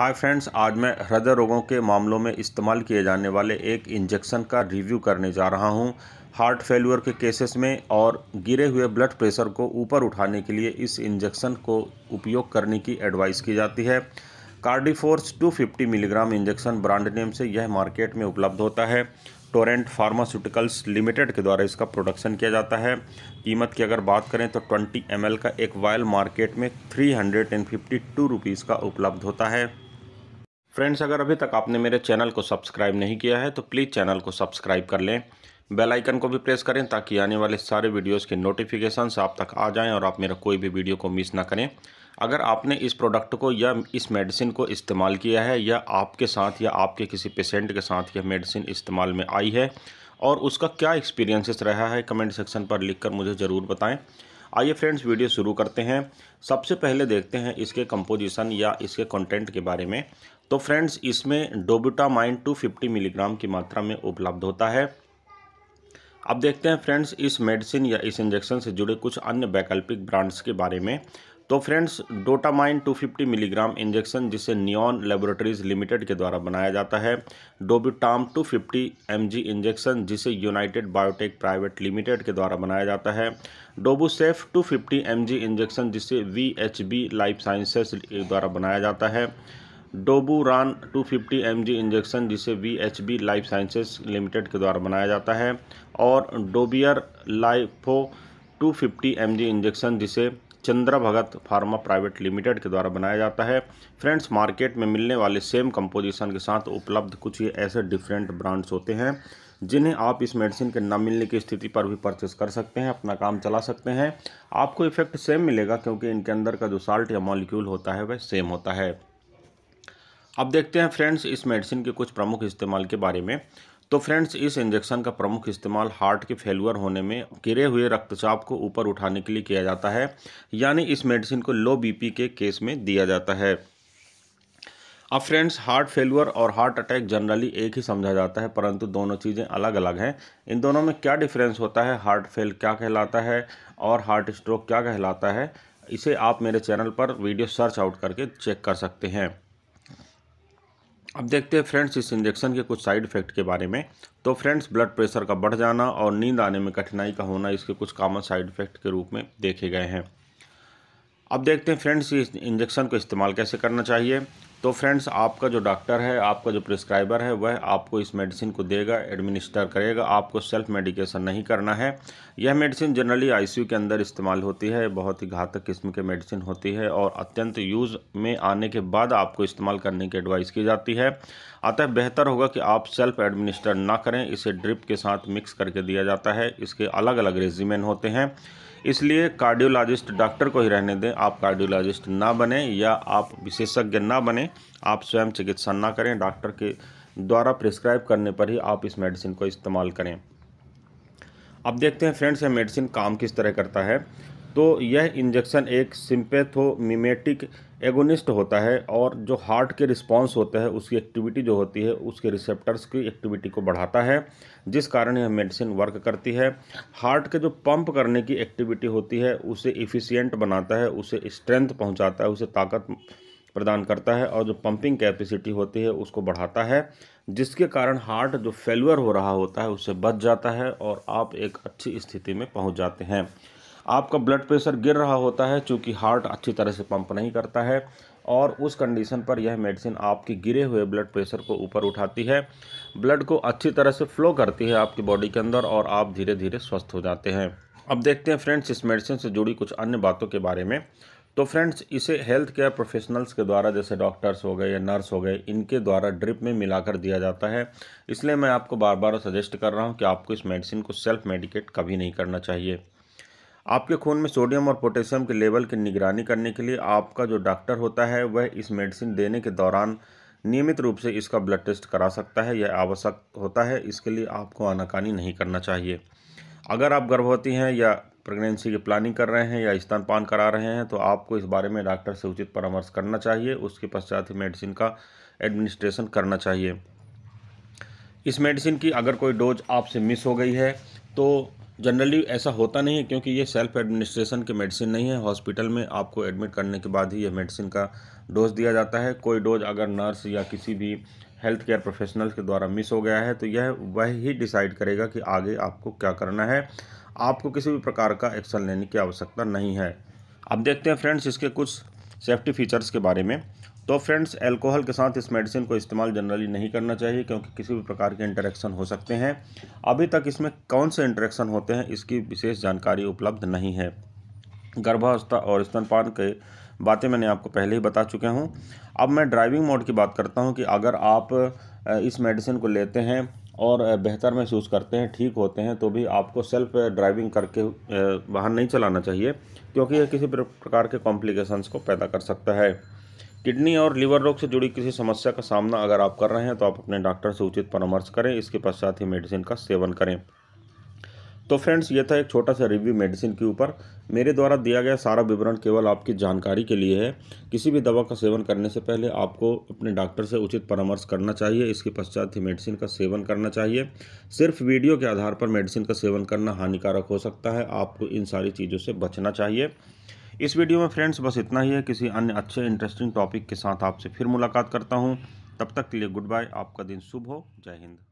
hi friends आज मैं हृदय रोगों के मामलों में इस्तेमाल किए जाने वाले एक इंजेक्शन का रिव्यू करने जा रहा हूं हार्ट फेल्यूर के केसेस में और गिरे हुए ब्लड प्रेशर को ऊपर उठाने के लिए इस इंजेक्शन को उपयोग करने की एडवाइस की जाती है Cardiforce 250 milligram injection brand name से यह मार्केट में उपलब्ध होता है टोरेंट फार्मास्यूटिकल्स लिमिटेड के द्वारा इसका प्रोडक्शन किया जाता है कीमत की अगर बात करें तो 20 एम का एक वायल मार्केट में थ्री हंड्रेड का उपलब्ध होता है फ्रेंड्स अगर अभी तक आपने मेरे चैनल को सब्सक्राइब नहीं किया है तो प्लीज़ चैनल को सब्सक्राइब कर लें बेल आइकन को भी प्रेस करें ताकि आने वाले सारे वीडियोस के नोटिफिकेशंस आप तक आ जाएं और आप मेरा कोई भी वीडियो को मिस ना करें अगर आपने इस प्रोडक्ट को या इस मेडिसिन को इस्तेमाल किया है या आपके साथ या आपके किसी पेशेंट के साथ यह मेडिसिन इस्तेमाल में आई है और उसका क्या एक्सपीरियंसिस रहा है कमेंट सेक्शन पर लिख मुझे ज़रूर बताएँ आइए फ्रेंड्स वीडियो शुरू करते हैं सबसे पहले देखते हैं इसके कंपोजिशन या इसके कंटेंट के बारे में तो फ्रेंड्स इसमें टू 250 मिलीग्राम की मात्रा में उपलब्ध होता है अब देखते हैं फ्रेंड्स इस मेडिसिन या इस इंजेक्शन से जुड़े कुछ अन्य वैकल्पिक ब्रांड्स के बारे में तो फ्रेंड्स डोटामाइन 250 मिलीग्राम इंजेक्शन जिसे नियॉन लेबोरेटरीज लिमिटेड के द्वारा बनाया जाता है डोबिटाम 250 फिफ्टी इंजेक्शन जिसे यूनाइटेड बायोटेक प्राइवेट लिमिटेड के द्वारा बनाया जाता है डोबोसेफ 250 फिफ्टी इंजेक्शन जिसे वी लाइफ साइंसेस द्वारा बनाया जाता है डोबूरान 250 फिफ्टी इंजेक्शन जिसे वी लाइफ साइंसेस लिमिटेड के द्वारा बनाया जाता है और डोबियर लाइफो 250 फिफ्टी इंजेक्शन जिसे Chandra Bhagat Pharma Private Limited के द्वारा बनाया जाता है फ्रेंड्स मार्केट में मिलने वाले सेम कंपोजिशन के साथ उपलब्ध कुछ ही ऐसे डिफरेंट ब्रांड्स होते हैं जिन्हें आप इस मेडिसिन के न मिलने की स्थिति पर भी परचेस कर सकते हैं अपना काम चला सकते हैं आपको इफेक्ट सेम मिलेगा क्योंकि इनके अंदर का जो साल्ट या मॉलिक्यूल होता है वह सेम होता है अब देखते हैं फ्रेंड्स इस मेडिसिन के कुछ प्रमुख इस्तेमाल के बारे में तो फ्रेंड्स इस इंजेक्शन का प्रमुख इस्तेमाल हार्ट के फेलुअर होने में गिरे हुए रक्तचाप को ऊपर उठाने के लिए किया जाता है यानी इस मेडिसिन को लो बीपी के केस में दिया जाता है अब फ्रेंड्स हार्ट फेलुअर और हार्ट अटैक जनरली एक ही समझा जाता है परंतु दोनों चीज़ें अलग अलग हैं इन दोनों में क्या डिफरेंस होता है हार्ट फेल क्या कहलाता है और हार्ट स्ट्रोक क्या कहलाता है इसे आप मेरे चैनल पर वीडियो सर्च आउट करके चेक कर सकते हैं अब देखते हैं फ्रेंड्स इस इंजेक्शन के कुछ साइड इफेक्ट के बारे में तो फ्रेंड्स ब्लड प्रेशर का बढ़ जाना और नींद आने में कठिनाई का होना इसके कुछ कॉमन साइड इफेक्ट के रूप में देखे गए हैं अब देखते हैं फ्रेंड्स इस इंजेक्शन को इस्तेमाल कैसे करना चाहिए तो फ्रेंड्स आपका जो डॉक्टर है आपका जो प्रिस्क्राइबर है वह आपको इस मेडिसिन को देगा एडमिनिस्टर करेगा आपको सेल्फ मेडिकेशन नहीं करना है यह मेडिसिन जनरली आईसीयू के अंदर इस्तेमाल होती है बहुत ही घातक किस्म के मेडिसिन होती है और अत्यंत यूज़ में आने के बाद आपको इस्तेमाल करने की एडवाइस की जाती है अतः बेहतर होगा कि आप सेल्फ एडमिनिस्टर ना करें इसे ड्रिप के साथ मिक्स करके दिया जाता है इसके अलग अलग रेजिमेन होते हैं इसलिए कार्डियोलॉजिस्ट डॉक्टर को ही रहने दें आप कार्डियोलॉजिस्ट ना बने या आप विशेषज्ञ ना बने आप स्वयं चिकित्सा ना करें डॉक्टर के द्वारा प्रिस्क्राइब करने पर ही आप इस मेडिसिन को इस्तेमाल करें अब देखते हैं फ्रेंड्स ये मेडिसिन काम किस तरह करता है तो यह इंजेक्शन एक सिम्पेथोमिमेटिक एगोनिस्ट होता है और जो हार्ट के रिस्पॉन्स होते हैं उसकी एक्टिविटी जो होती है उसके रिसेप्टर्स की एक्टिविटी को बढ़ाता है जिस कारण यह मेडिसिन वर्क करती है हार्ट के जो पंप करने की एक्टिविटी होती है उसे इफ़िशियंट बनाता है उसे स्ट्रेंथ पहुंचाता है उसे ताकत प्रदान करता है और जो पंपिंग कैपेसिटी होती है उसको बढ़ाता है जिसके कारण हार्ट जो फेलअर हो रहा होता है उससे बच जाता है और आप एक अच्छी स्थिति में पहुँच जाते हैं आपका ब्लड प्रेशर गिर रहा होता है चूँकि हार्ट अच्छी तरह से पंप नहीं करता है और उस कंडीशन पर यह मेडिसिन आपके गिरे हुए ब्लड प्रेशर को ऊपर उठाती है ब्लड को अच्छी तरह से फ्लो करती है आपकी बॉडी के अंदर और आप धीरे धीरे स्वस्थ हो जाते हैं अब देखते हैं फ्रेंड्स इस मेडिसिन से जुड़ी कुछ अन्य बातों के बारे में तो फ्रेंड्स इसे हेल्थ केयर प्रोफेशनल्स के द्वारा जैसे डॉक्टर्स हो गए या नर्स हो गए इनके द्वारा ड्रिप में मिलाकर दिया जाता है इसलिए मैं आपको बार बार सजेस्ट कर रहा हूँ कि आपको इस मेडिसिन को सेल्फ मेडिकेट कभी नहीं करना चाहिए आपके खून में सोडियम और पोटेशियम के लेवल की निगरानी करने के लिए आपका जो डॉक्टर होता है वह इस मेडिसिन देने के दौरान नियमित रूप से इसका ब्लड टेस्ट करा सकता है यह आवश्यक होता है इसके लिए आपको आनाकानी नहीं करना चाहिए अगर आप गर्भवती हैं या प्रेगनेंसी की प्लानिंग कर रहे हैं या स्तनपान करा रहे हैं तो आपको इस बारे में डॉक्टर से उचित परामर्श करना चाहिए उसके पश्चात ही मेडिसिन का एडमिनिस्ट्रेशन करना चाहिए इस मेडिसिन की अगर कोई डोज आपसे मिस हो गई है तो जनरली ऐसा होता नहीं है क्योंकि ये सेल्फ एडमिनिस्ट्रेशन के मेडिसिन नहीं है हॉस्पिटल में आपको एडमिट करने के बाद ही यह मेडिसिन का डोज दिया जाता है कोई डोज अगर नर्स या किसी भी हेल्थ केयर प्रोफेशनल्स के द्वारा मिस हो गया है तो यह वह ही डिसाइड करेगा कि आगे आपको क्या करना है आपको किसी भी प्रकार का एक्शन लेने की आवश्यकता नहीं है अब देखते हैं फ्रेंड्स इसके कुछ सेफ्टी फीचर्स के बारे में तो फ्रेंड्स अल्कोहल के साथ इस मेडिसिन को इस्तेमाल जनरली नहीं करना चाहिए क्योंकि किसी भी प्रकार के इंटरेक्शन हो सकते हैं अभी तक इसमें कौन से इंटरेक्शन होते हैं इसकी विशेष जानकारी उपलब्ध नहीं है गर्भावस्था और स्तनपान के बातें मैंने आपको पहले ही बता चुके हूँ अब मैं ड्राइविंग मोड की बात करता हूँ कि अगर आप इस मेडिसिन को लेते हैं और बेहतर महसूस करते हैं ठीक होते हैं तो भी आपको सेल्फ ड्राइविंग करके वाहन नहीं चलाना चाहिए क्योंकि यह किसी प्रकार के कॉम्प्लिकेशंस को पैदा कर सकता है किडनी और लिवर रोग से जुड़ी किसी समस्या का सामना अगर आप कर रहे हैं तो आप अपने डॉक्टर से उचित परामर्श करें इसके पश्चात ही मेडिसिन का सेवन करें तो फ्रेंड्स ये था एक छोटा सा रिव्यू मेडिसिन के ऊपर मेरे द्वारा दिया गया सारा विवरण केवल आपकी जानकारी के लिए है किसी भी दवा का सेवन करने से पहले आपको अपने डॉक्टर से उचित परामर्श करना चाहिए इसके पश्चात ही मेडिसिन का सेवन करना चाहिए सिर्फ वीडियो के आधार पर मेडिसिन का सेवन करना हानिकारक हो सकता है आपको इन सारी चीज़ों से बचना चाहिए इस वीडियो में फ्रेंड्स बस इतना ही है किसी अन्य अच्छे इंटरेस्टिंग टॉपिक के साथ आपसे फिर मुलाकात करता हूँ तब तक के लिए गुड बाय आपका दिन शुभ हो जय हिंद